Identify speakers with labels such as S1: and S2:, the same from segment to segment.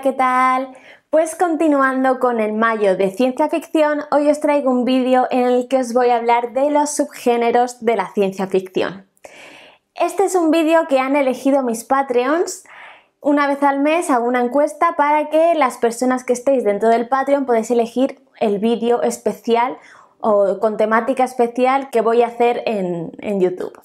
S1: ¿qué tal? Pues continuando con el mayo de ciencia ficción, hoy os traigo un vídeo en el que os voy a hablar de los subgéneros de la ciencia ficción. Este es un vídeo que han elegido mis Patreons. Una vez al mes hago una encuesta para que las personas que estéis dentro del Patreon podáis elegir el vídeo especial o con temática especial que voy a hacer en, en YouTube.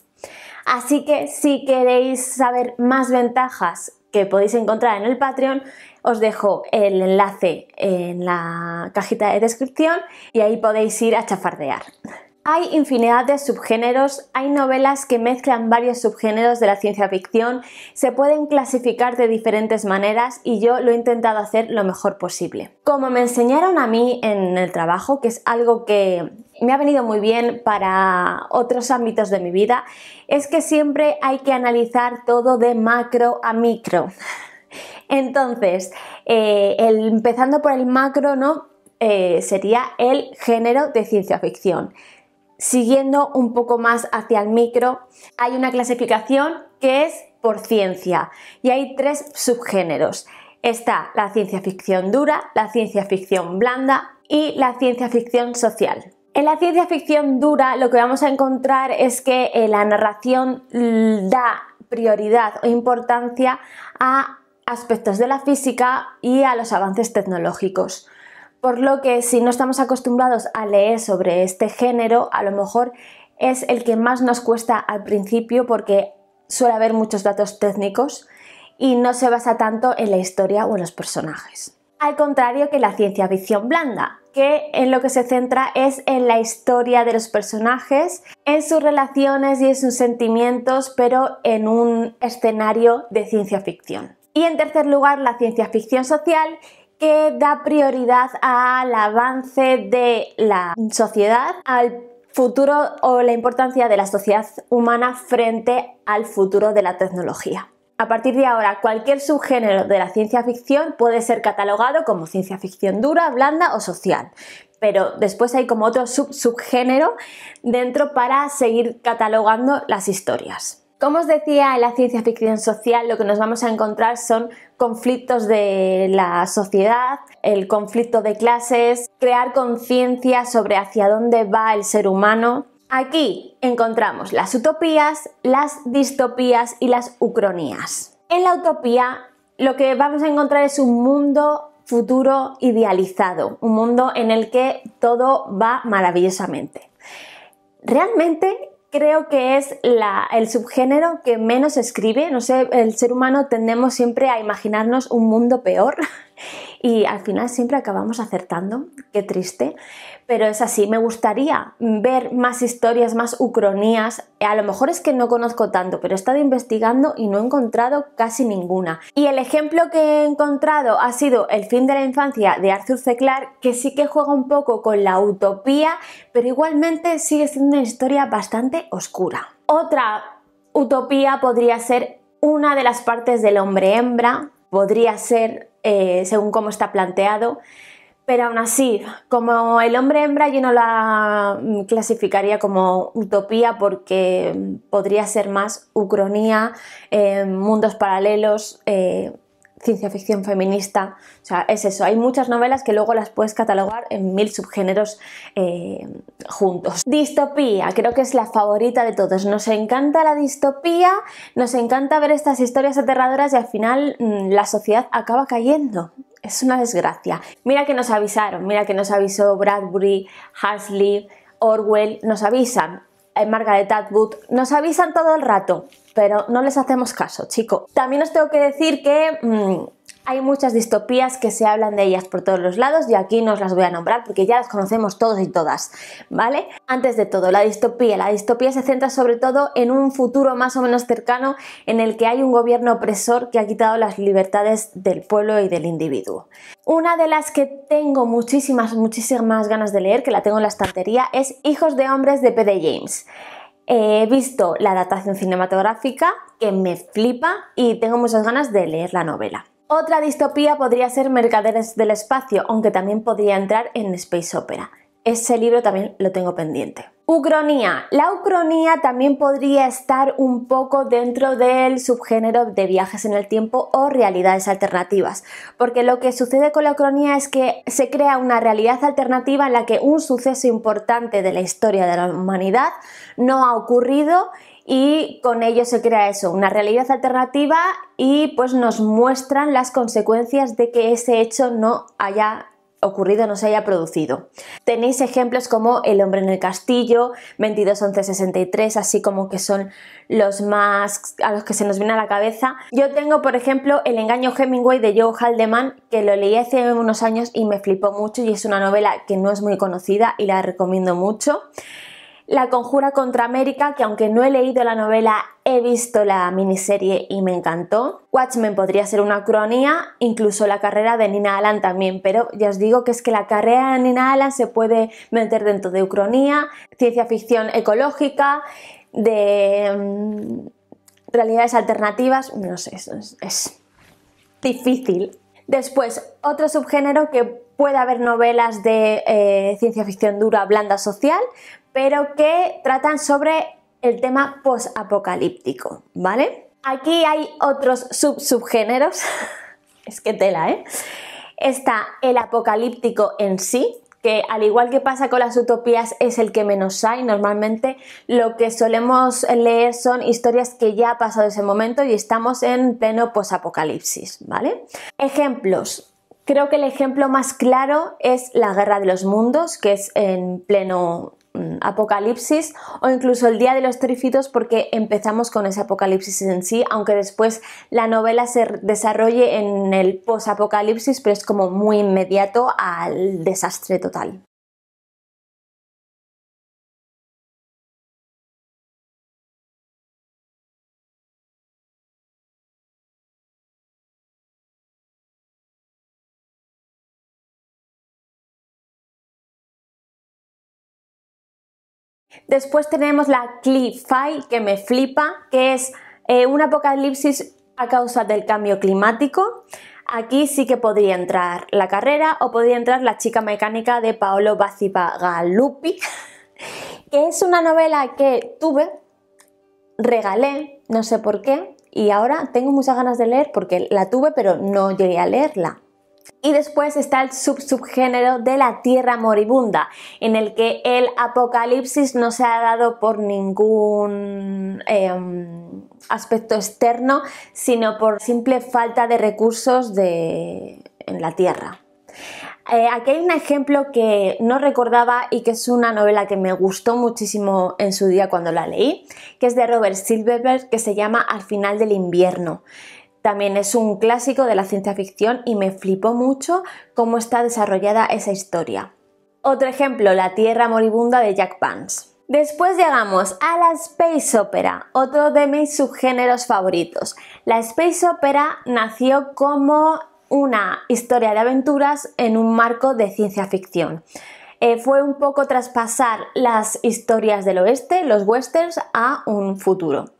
S1: Así que si queréis saber más ventajas que podéis encontrar en el Patreon, os dejo el enlace en la cajita de descripción y ahí podéis ir a chafardear. Hay infinidad de subgéneros, hay novelas que mezclan varios subgéneros de la ciencia ficción, se pueden clasificar de diferentes maneras y yo lo he intentado hacer lo mejor posible. Como me enseñaron a mí en el trabajo, que es algo que me ha venido muy bien para otros ámbitos de mi vida, es que siempre hay que analizar todo de macro a micro. Entonces, eh, el, empezando por el macro, ¿no? Eh, sería el género de ciencia ficción. Siguiendo un poco más hacia el micro, hay una clasificación que es por ciencia y hay tres subgéneros. Está la ciencia ficción dura, la ciencia ficción blanda y la ciencia ficción social. En la ciencia ficción dura lo que vamos a encontrar es que eh, la narración mm, da prioridad o importancia a aspectos de la física y a los avances tecnológicos. Por lo que si no estamos acostumbrados a leer sobre este género, a lo mejor es el que más nos cuesta al principio porque suele haber muchos datos técnicos y no se basa tanto en la historia o en los personajes. Al contrario que la ciencia ficción blanda, que en lo que se centra es en la historia de los personajes, en sus relaciones y en sus sentimientos, pero en un escenario de ciencia ficción. Y en tercer lugar, la ciencia ficción social, que da prioridad al avance de la sociedad, al futuro o la importancia de la sociedad humana frente al futuro de la tecnología. A partir de ahora, cualquier subgénero de la ciencia ficción puede ser catalogado como ciencia ficción dura, blanda o social. Pero después hay como otro subgénero dentro para seguir catalogando las historias. Como os decía, en la ciencia ficción social lo que nos vamos a encontrar son conflictos de la sociedad, el conflicto de clases, crear conciencia sobre hacia dónde va el ser humano. Aquí encontramos las utopías, las distopías y las ucronías. En la utopía lo que vamos a encontrar es un mundo futuro idealizado, un mundo en el que todo va maravillosamente. Realmente creo que es el subgénero que menos escribe. No sé, el ser humano tendemos siempre a imaginarnos un mundo peor y al final siempre acabamos acertando, qué triste, pero es así, me gustaría ver más historias, más ucronías, a lo mejor es que no conozco tanto, pero he estado investigando y no he encontrado casi ninguna. Y el ejemplo que he encontrado ha sido El fin de la infancia de Arthur C. Clarke, que sí que juega un poco con la utopía, pero igualmente sigue siendo una historia bastante oscura. Otra utopía podría ser una de las partes del hombre hembra, podría ser eh, según cómo está planteado, pero aún así, como el hombre hembra yo no la mm, clasificaría como utopía porque podría ser más ucronía, eh, mundos paralelos, eh, ciencia ficción feminista. O sea, es eso. Hay muchas novelas que luego las puedes catalogar en mil subgéneros eh, juntos. Distopía, creo que es la favorita de todos. Nos encanta la distopía, nos encanta ver estas historias aterradoras y al final mm, la sociedad acaba cayendo. Es una desgracia. Mira que nos avisaron, mira que nos avisó Bradbury, Huxley, Orwell, nos avisan eh, Margaret Atwood, nos avisan todo el rato, pero no les hacemos caso, chico. También os tengo que decir que... Mm, hay muchas distopías que se hablan de ellas por todos los lados y aquí no os las voy a nombrar porque ya las conocemos todos y todas, ¿vale? Antes de todo, la distopía. La distopía se centra sobre todo en un futuro más o menos cercano en el que hay un gobierno opresor que ha quitado las libertades del pueblo y del individuo. Una de las que tengo muchísimas, muchísimas ganas de leer, que la tengo en la estantería, es Hijos de Hombres de P.D. James. He visto la adaptación cinematográfica que me flipa y tengo muchas ganas de leer la novela. Otra distopía podría ser Mercaderes del Espacio, aunque también podría entrar en Space Opera. Ese libro también lo tengo pendiente. Ucronía. La ucronía también podría estar un poco dentro del subgénero de viajes en el tiempo o realidades alternativas, porque lo que sucede con la ucronía es que se crea una realidad alternativa en la que un suceso importante de la historia de la humanidad no ha ocurrido y con ello se crea eso, una realidad alternativa y pues nos muestran las consecuencias de que ese hecho no haya ocurrido no se haya producido. Tenéis ejemplos como El hombre en el castillo, 221163, así como que son los más a los que se nos viene a la cabeza. Yo tengo, por ejemplo, El engaño Hemingway de Joe Haldeman, que lo leí hace unos años y me flipó mucho y es una novela que no es muy conocida y la recomiendo mucho. La Conjura contra América, que aunque no he leído la novela, he visto la miniserie y me encantó. Watchmen podría ser una cronía, incluso la carrera de Nina Alan también, pero ya os digo que es que la carrera de Nina Alan se puede meter dentro de ucronía, ciencia ficción ecológica, de mm, realidades alternativas, no sé, es, es difícil. Después, otro subgénero que puede haber novelas de eh, ciencia ficción dura, blanda, social, pero que tratan sobre el tema post-apocalíptico, ¿vale? Aquí hay otros sub-subgéneros, es que tela, ¿eh? Está el apocalíptico en sí, que al igual que pasa con las utopías es el que menos hay. Normalmente lo que solemos leer son historias que ya ha pasado ese momento y estamos en pleno apocalipsis, ¿vale? Ejemplos. Creo que el ejemplo más claro es la Guerra de los Mundos, que es en pleno Mm, apocalipsis o incluso el Día de los Trífidos porque empezamos con ese Apocalipsis en sí, aunque después la novela se desarrolle en el posapocalipsis, pero es como muy inmediato al desastre total. Después tenemos la Cliffy, que me flipa, que es eh, un apocalipsis a causa del cambio climático. Aquí sí que podría entrar la carrera o podría entrar La chica mecánica de Paolo Bacigalupi, que es una novela que tuve, regalé, no sé por qué, y ahora tengo muchas ganas de leer porque la tuve pero no llegué a leerla. Y después está el subsubgénero de la Tierra Moribunda, en el que el apocalipsis no se ha dado por ningún em, aspecto externo, sino por simple falta de recursos en la Tierra. Eh, aquí hay un ejemplo que no recordaba y que es una novela que me gustó muchísimo en su día cuando la leí, que es de Robert Silverberg, que se llama Al final del invierno. También es un clásico de la ciencia ficción y me flipó mucho cómo está desarrollada esa historia. Otro ejemplo, La Tierra Moribunda de Jack Vance. Después llegamos a la Space Opera, otro de mis subgéneros favoritos. La Space Opera nació como una historia de aventuras en un marco de ciencia ficción. Eh, fue un poco traspasar las historias del oeste, los westerns, a un futuro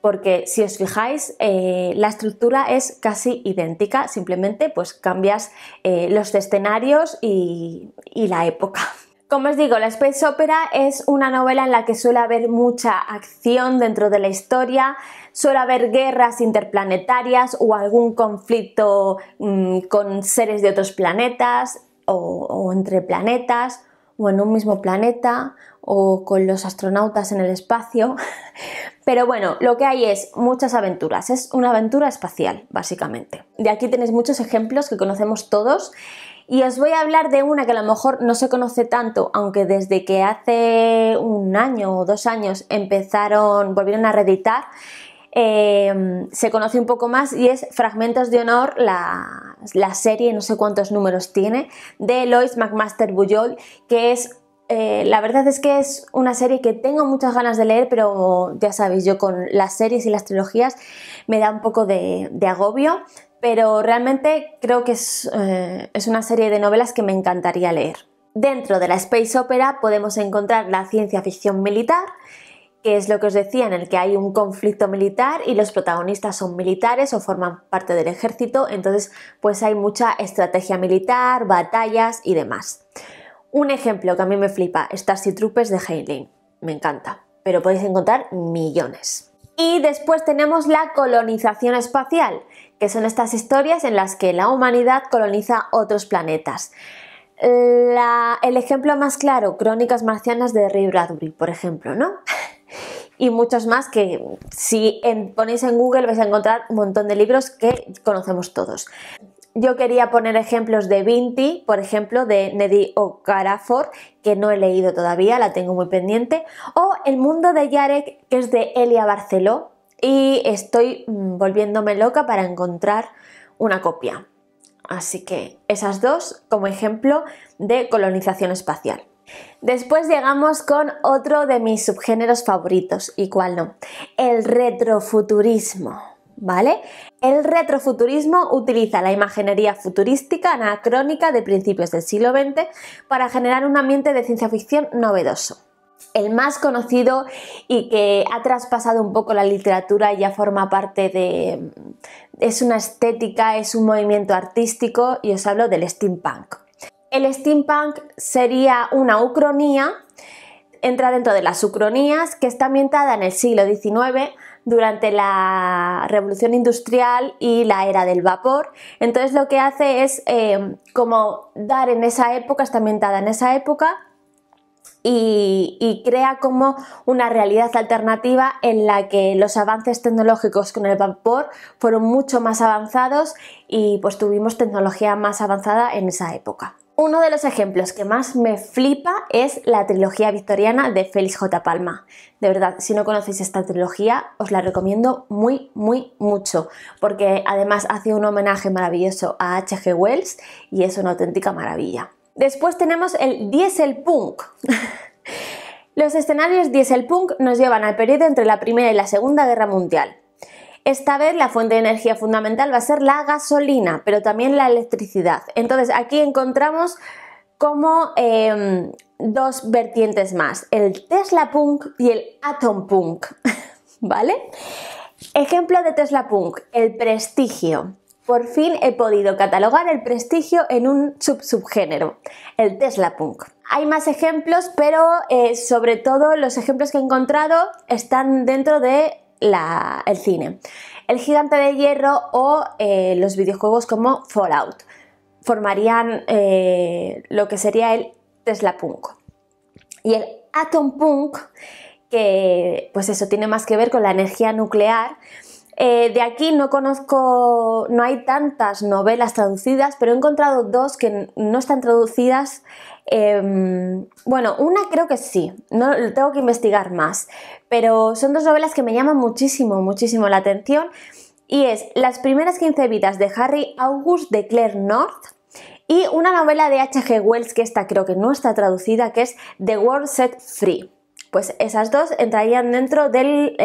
S1: porque si os fijáis eh, la estructura es casi idéntica, simplemente pues cambias eh, los escenarios y, la época. Como os digo, la Space Opera es una novela en la que suele haber mucha acción dentro de la historia, suele haber guerras interplanetarias o algún conflicto mm, con seres de otros planetas o entre planetas o en un mismo planeta o con los astronautas en el espacio. Pero bueno, lo que hay es muchas aventuras, es una aventura espacial, básicamente. De aquí tenéis muchos ejemplos que conocemos todos. Y os voy a hablar de una que a lo mejor no se conoce tanto, aunque desde que hace un año o dos años empezaron, volvieron a reeditar, em, se conoce un poco más y es Fragmentos de Honor, la, serie, no sé cuántos números tiene, de Lois McMaster Bujold, que es eh, la verdad es que es una serie que tengo muchas ganas de leer, pero ya sabéis, yo con las series y las trilogías me da un poco de, agobio, pero realmente creo que es, eh, es una serie de novelas que me encantaría leer. Dentro de la space opera podemos encontrar la ciencia ficción militar, que es lo que os decía, en el que hay un conflicto militar y los protagonistas son militares o forman parte del ejército, entonces pues hay mucha estrategia militar, batallas y demás. Un ejemplo que a mí me flipa, Starship Troopers de Heinlein. Me encanta, pero podéis encontrar millones. Y después tenemos la colonización espacial, que son estas historias en las que la humanidad coloniza otros planetas. el ejemplo más claro, Crónicas Marcianas de Ray Bradbury, por ejemplo, ¿no? Y muchos más que si ponéis en Google vais a encontrar un montón de libros que conocemos todos yo quería poner ejemplos de Vinti, por ejemplo, de Neddy O'Carafor, que no he leído todavía, la tengo muy pendiente, o El mundo de Yarek, que es de Elia Barceló, y estoy mm, volviéndome loca para encontrar una copia. Así que esas dos como ejemplo de colonización espacial. Después llegamos con otro de mis subgéneros favoritos, y cuál no, el retrofuturismo. ¿vale? El retrofuturismo utiliza la imaginería futurística anacrónica de principios del siglo XX para generar un ambiente de ciencia ficción novedoso. El más conocido y que ha traspasado un poco la literatura y ya forma parte de... es una estética, es un movimiento artístico y os hablo del steampunk. El steampunk sería una ucronía, entra dentro de las ucronías, que está ambientada en el siglo XIX durante la revolución industrial y la era del vapor. Entonces lo que hace es eh, como dar en esa época, está ambientada en esa época, y, y, crea como una realidad alternativa en la que los avances tecnológicos con el vapor fueron mucho más avanzados y pues tuvimos tecnología más avanzada en esa época. Uno de los ejemplos que más me flipa es la trilogía victoriana de Félix J. Palma. De verdad, si no conocéis esta trilogía, os la recomiendo muy, muy, mucho, porque además hace un homenaje maravilloso a H.G. Wells y es una auténtica maravilla. Después tenemos el Dieselpunk. Los escenarios dieselpunk nos llevan al periodo entre la Primera y la Segunda Guerra Mundial, esta vez la fuente de energía fundamental va a ser la gasolina, pero también la electricidad. Entonces aquí encontramos como em, dos vertientes más, el Tesla Punk y el Atom Punk, ¿vale? Ejemplo de Tesla Punk, el prestigio. Por fin he podido catalogar el prestigio en un sub-subgénero, el Tesla Punk. Hay más ejemplos, pero eh, sobre todo los ejemplos que he encontrado están dentro de el cine, el gigante de hierro o eh, los videojuegos como Fallout. Formarían eh, lo que sería el Tesla Punk. Y el Atom Punk, que pues eso tiene más que ver con la energía nuclear, eh, de aquí no conozco, no hay tantas novelas traducidas, pero he encontrado dos que no están traducidas Em, bueno, una creo que sí, no, tengo que investigar más, pero son dos novelas que me llaman muchísimo, muchísimo la atención y es Las primeras 15 vidas de Harry August de Claire North y una novela de H.G. Wells que esta creo que no está traducida, que es The World Set Free. Pues esas dos entrarían dentro del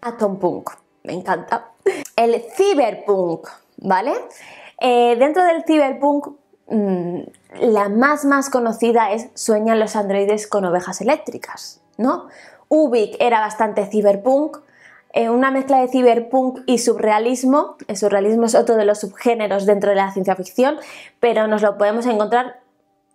S1: Atompunk eh, Atom Me encanta. El Cyberpunk, ¿vale? Eh, dentro del Cyberpunk Mm, la más más conocida es Sueñan los androides con ovejas eléctricas, ¿no? Ubik era bastante ciberpunk, eh, una mezcla de ciberpunk y surrealismo. El surrealismo es otro de los subgéneros dentro de la ciencia ficción, pero nos lo podemos encontrar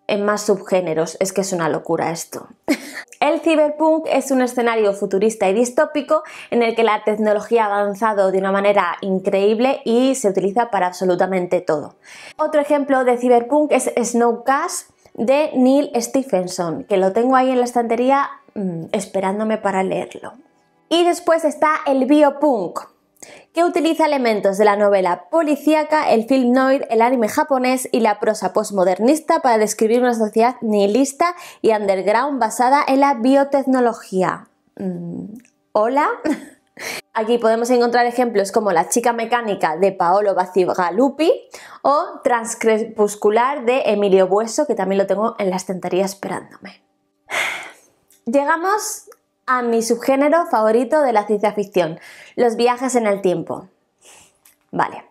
S1: en más subgéneros. Es que es una locura esto. El ciberpunk es un escenario futurista y distópico en el que la tecnología ha avanzado de una manera increíble y se utiliza para absolutamente todo. Otro ejemplo de ciberpunk es Snow Crash de Neil Stephenson, que lo tengo ahí en la estantería mm, esperándome para leerlo. Y después está el biopunk, que utiliza elementos de la novela policíaca, el film noir, el anime japonés y la prosa postmodernista para describir una sociedad nihilista y underground basada en la biotecnología. Mm, ¿Hola? Aquí podemos encontrar ejemplos como La chica mecánica de Paolo Bacigalupi o Transcrepuscular de Emilio Bueso, que también lo tengo en la estantería esperándome. Llegamos a mi subgénero favorito de la ciencia ficción, los viajes en el tiempo. Vale.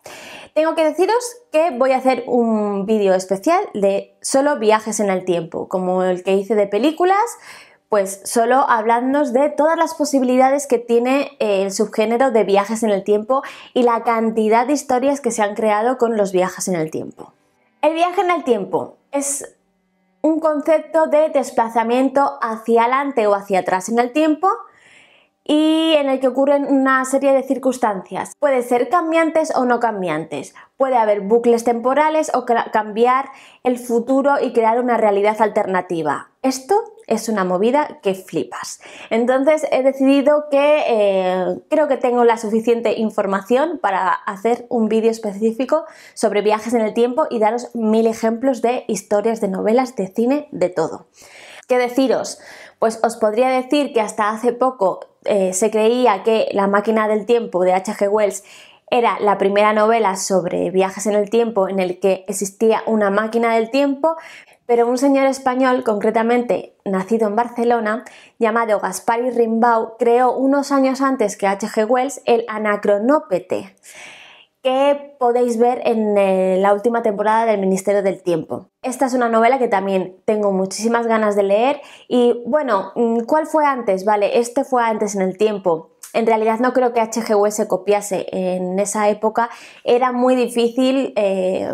S1: Tengo que deciros que voy a hacer un vídeo especial de solo viajes en el tiempo, como el que hice de películas, pues solo hablándonos de todas las posibilidades que tiene eh, el subgénero de viajes en el tiempo y la cantidad de historias que se han creado con los viajes en el tiempo. El viaje en el tiempo es un concepto de desplazamiento hacia adelante o hacia atrás en el tiempo y en el que ocurren una serie de circunstancias. Puede ser cambiantes o no cambiantes. Puede haber bucles temporales o cambiar el futuro y crear una realidad alternativa. Esto es una movida que flipas. Entonces he decidido que eh, creo que tengo la suficiente información para hacer un vídeo específico sobre viajes en el tiempo y daros mil ejemplos de historias, de novelas, de cine, de todo. ¿Qué deciros? Pues os podría decir que hasta hace poco eh, se creía que La máquina del tiempo de H.G. Wells era la primera novela sobre viajes en el tiempo en el que existía una máquina del tiempo, pero un señor español, concretamente nacido en Barcelona, llamado Gaspari Rimbaud, creó unos años antes que H.G. Wells el anacronópete, que podéis ver en eh, la última temporada del Ministerio del Tiempo. Esta es una novela que también tengo muchísimas ganas de leer y bueno, mm, ¿cuál fue antes? Vale, este fue antes en el tiempo. En realidad no creo que H.G. Wells se copiase en esa época. Era muy difícil eh,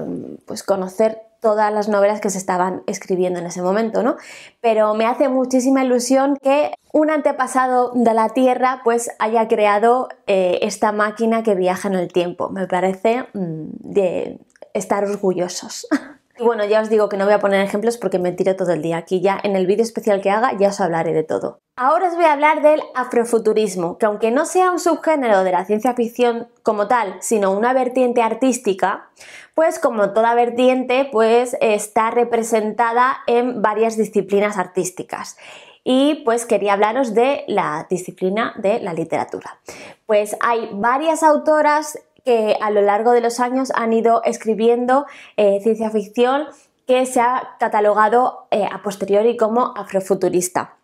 S1: pues conocer todas las novelas que se estaban escribiendo en ese momento, ¿no? Pero me hace muchísima ilusión que un antepasado de la Tierra pues haya creado eh, esta máquina que viaja en el tiempo. Me parece mm, de estar orgullosos. Y bueno, ya os digo que no voy a poner ejemplos porque me tiro todo el día. Aquí ya en el vídeo especial que haga ya os hablaré de todo. Ahora os voy a hablar del afrofuturismo, que aunque no sea un subgénero de la ciencia ficción como tal, sino una vertiente artística, pues como toda vertiente, pues está representada en varias disciplinas artísticas. Y pues quería hablaros de la disciplina de la literatura. Pues hay varias autoras que a lo largo de los años han ido escribiendo eh, ciencia ficción que se ha catalogado eh, a posteriori como afrofuturista.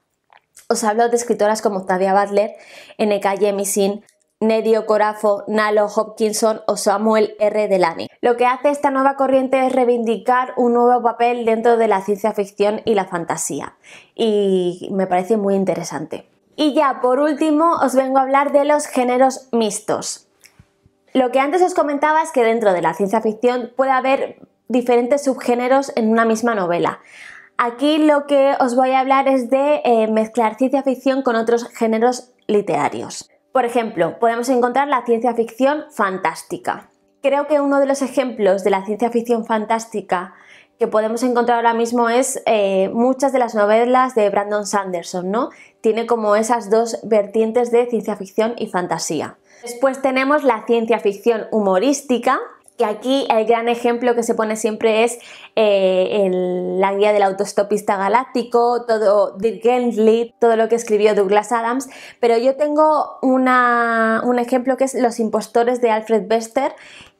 S1: Os hablo de escritoras como Octavia Butler, N.K. Jemisin, Nedio Corafo, Nalo Hopkinson o Samuel R. Delany. Lo que hace esta nueva corriente es reivindicar un nuevo papel dentro de la ciencia ficción y la fantasía, y me parece muy interesante. Y ya por último os vengo a hablar de los géneros mixtos. Lo que antes os comentaba es que dentro de la ciencia ficción puede haber diferentes subgéneros en una misma novela. Aquí lo que os voy a hablar es de eh, mezclar ciencia ficción con otros géneros literarios. Por ejemplo, podemos encontrar la ciencia ficción fantástica. Creo que uno de los ejemplos de la ciencia ficción fantástica que podemos encontrar ahora mismo es eh, muchas de las novelas de Brandon Sanderson, ¿no? Tiene como esas dos vertientes de ciencia ficción y fantasía. Después tenemos la ciencia ficción humorística, que aquí el gran ejemplo que se pone siempre es eh, la guía del autostopista galáctico, todo Dirk Gently, todo lo que escribió Douglas Adams, pero yo tengo un ejemplo que es Los impostores de Alfred Bester,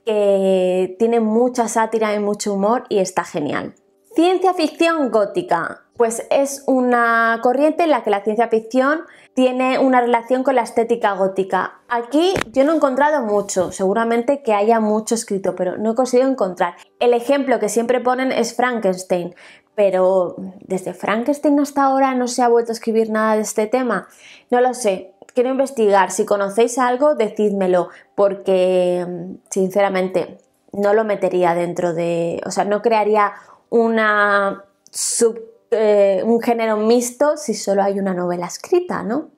S1: que tiene mucha sátira y mucho humor y está genial. Ciencia ficción gótica pues es una corriente en la que la ciencia ficción tiene una relación con la estética gótica. Aquí yo no he encontrado mucho, seguramente que haya mucho escrito, pero no he conseguido encontrar. El ejemplo que siempre ponen es Frankenstein, pero desde Frankenstein hasta ahora no se ha vuelto a escribir nada de este tema. No lo sé, quiero investigar. Si conocéis algo, decídmelo, porque sinceramente no lo metería dentro de, o sea, no crearía una sub eh, un género mixto si solo hay una novela escrita, ¿no?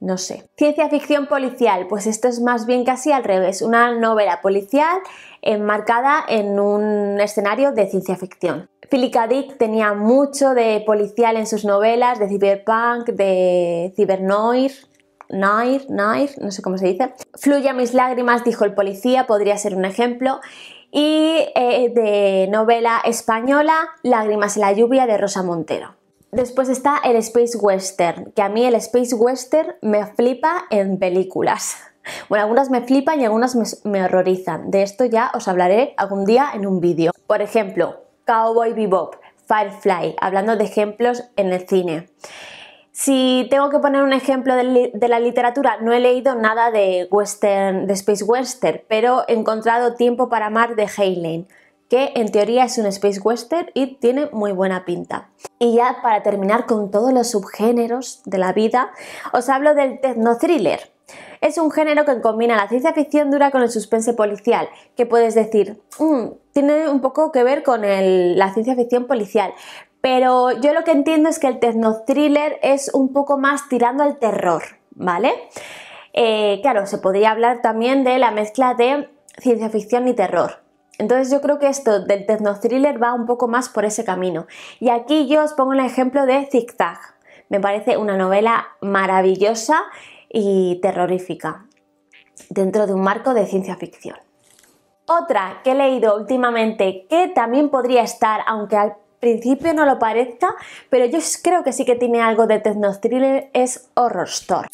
S1: No sé. Ciencia ficción policial, pues esto es más bien casi al revés, una novela policial enmarcada en un escenario de ciencia ficción. Philip K. Dick tenía mucho de policial en sus novelas, de cyberpunk, de cibernoir, Nair, Nair, no sé cómo se dice. Fluya mis lágrimas, dijo el policía, podría ser un ejemplo y eh, de novela española Lágrimas en la lluvia de Rosa Montero. Después está el Space Western, que a mí el Space Western me flipa en películas. Bueno, algunas me flipan y algunas me, me horrorizan. De esto ya os hablaré algún día en un vídeo. Por ejemplo, Cowboy Bebop, Firefly, hablando de ejemplos en el cine. Si tengo que poner un ejemplo de, la literatura, no he leído nada de western, de space western, pero he encontrado Tiempo para Amar de Lane, que en teoría es un space western y tiene muy buena pinta. Y ya para terminar con todos los subgéneros de la vida, os hablo del techno thriller. Es un género que combina la ciencia ficción dura con el suspense policial, que puedes decir, mm, tiene un poco que ver con la ciencia ficción policial, pero yo lo que entiendo es que el tecno thriller es un poco más tirando al terror, ¿vale? Eh, claro, se podría hablar también de la mezcla de ciencia ficción y terror. Entonces yo creo que esto del tecno thriller va un poco más por ese camino. Y aquí yo os pongo el ejemplo de Zag. Me parece una novela maravillosa y terrorífica dentro de un marco de ciencia ficción. Otra que he leído últimamente que también podría estar, aunque al principio no lo parezca, pero yo creo que sí que tiene algo de techno thriller, es horror store.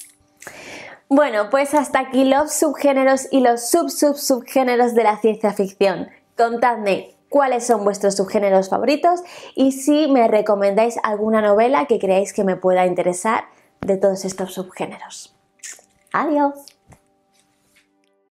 S1: Bueno, pues hasta aquí los subgéneros y los sub sub subgéneros de la ciencia ficción. Contadme cuáles son vuestros subgéneros favoritos y si me recomendáis alguna novela que creáis que me pueda interesar de todos estos subgéneros. Adiós.